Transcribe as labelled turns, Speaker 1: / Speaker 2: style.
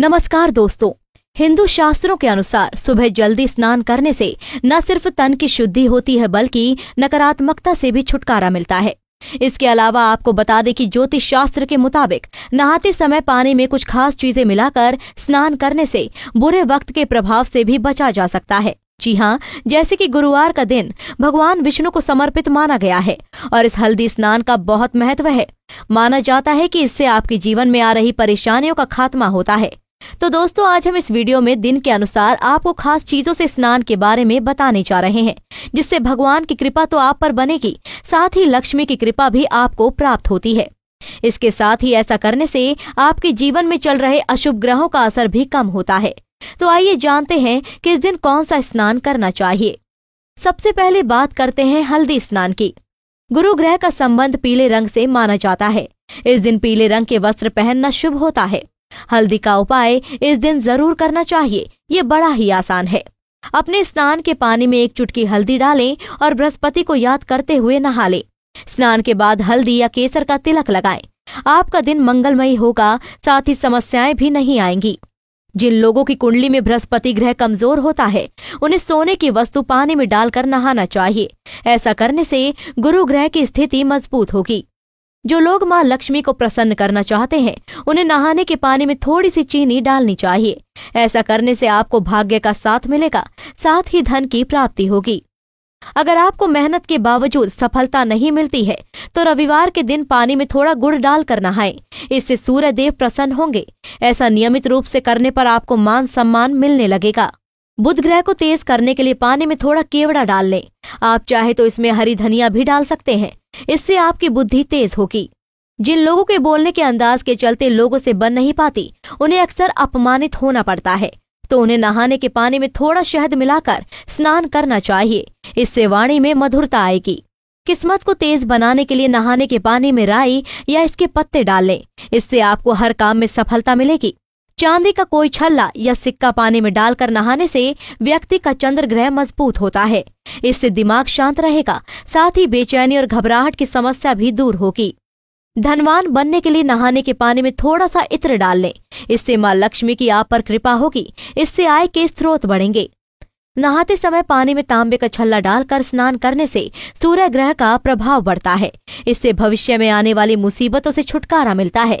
Speaker 1: नमस्कार दोस्तों हिंदू शास्त्रों के अनुसार सुबह जल्दी स्नान करने से न सिर्फ तन की शुद्धि होती है बल्कि नकारात्मकता से भी छुटकारा मिलता है इसके अलावा आपको बता दें कि ज्योतिष शास्त्र के मुताबिक नहाते समय पानी में कुछ खास चीजें मिलाकर स्नान करने से बुरे वक्त के प्रभाव से भी बचा जा सकता है जी हाँ जैसे कि गुरुवार का दिन भगवान विष्णु को समर्पित माना गया है और इस हल्दी स्नान का बहुत महत्व है माना जाता है कि इससे आपके जीवन में आ रही परेशानियों का खात्मा होता है तो दोस्तों आज हम इस वीडियो में दिन के अनुसार आपको खास चीजों से स्नान के बारे में बताने जा रहे हैं जिससे भगवान की कृपा तो आप पर बनेगी साथ ही लक्ष्मी की कृपा भी आपको प्राप्त होती है इसके साथ ही ऐसा करने से आपके जीवन में चल रहे अशुभ ग्रहों का असर भी कम होता है तो आइए जानते हैं कि इस दिन कौन सा स्नान करना चाहिए सबसे पहले बात करते हैं हल्दी स्नान की गुरु ग्रह का संबंध पीले रंग से माना जाता है इस दिन पीले रंग के वस्त्र पहनना शुभ होता है हल्दी का उपाय इस दिन जरूर करना चाहिए ये बड़ा ही आसान है अपने स्नान के पानी में एक चुटकी हल्दी डालें और बृहस्पति को याद करते हुए नहा लें स्नान के बाद हल्दी या केसर का तिलक लगाएं आपका दिन मंगलमय होगा साथ ही समस्याएं भी नहीं आएंगी जिन लोगों की कुंडली में बृहस्पति ग्रह कमजोर होता है उन्हें सोने की वस्तु पानी में डालकर नहाना चाहिए ऐसा करने से गुरु ग्रह की स्थिति मजबूत होगी जो लोग माँ लक्ष्मी को प्रसन्न करना चाहते हैं उन्हें नहाने के पानी में थोड़ी सी चीनी डालनी चाहिए ऐसा करने से आपको भाग्य का साथ मिलेगा साथ ही धन की प्राप्ति होगी अगर आपको मेहनत के बावजूद सफलता नहीं मिलती है तो रविवार के दिन पानी में थोड़ा गुड़ डालकर नहाए इससे सूर्य देव प्रसन्न होंगे ऐसा नियमित रूप से करने पर आपको मान सम्मान मिलने लगेगा बुध ग्रह को तेज करने के लिए पानी में थोड़ा केवड़ा डाल लें आप चाहे तो इसमें हरी धनिया भी डाल सकते हैं इससे आपकी बुद्धि तेज होगी जिन लोगों के बोलने के अंदाज के चलते लोगों से बन नहीं पाती उन्हें अक्सर अपमानित होना पड़ता है तो उन्हें नहाने के पानी में थोड़ा शहद मिलाकर स्नान करना चाहिए इससे वाणी में मधुरता आएगी किस्मत को तेज बनाने के लिए नहाने के पानी में राई या इसके पत्ते डाल लें इससे आपको हर काम में सफलता मिलेगी चांदी का कोई छल्ला या सिक्का पानी में डालकर नहाने से व्यक्ति का चंद्र ग्रह मजबूत होता है इससे दिमाग शांत रहेगा साथ ही बेचैनी और घबराहट की समस्या भी दूर होगी धनवान बनने के लिए नहाने के पानी में थोड़ा सा इत्र डाल लें इससे माँ लक्ष्मी की आप पर कृपा होगी इससे आय के स्रोत बढ़ेंगे नहाते समय पानी में तांबे का छल्ला डालकर स्नान करने से सूर्य ग्रह का प्रभाव बढ़ता है इससे भविष्य में आने वाली मुसीबतों से छुटकारा मिलता है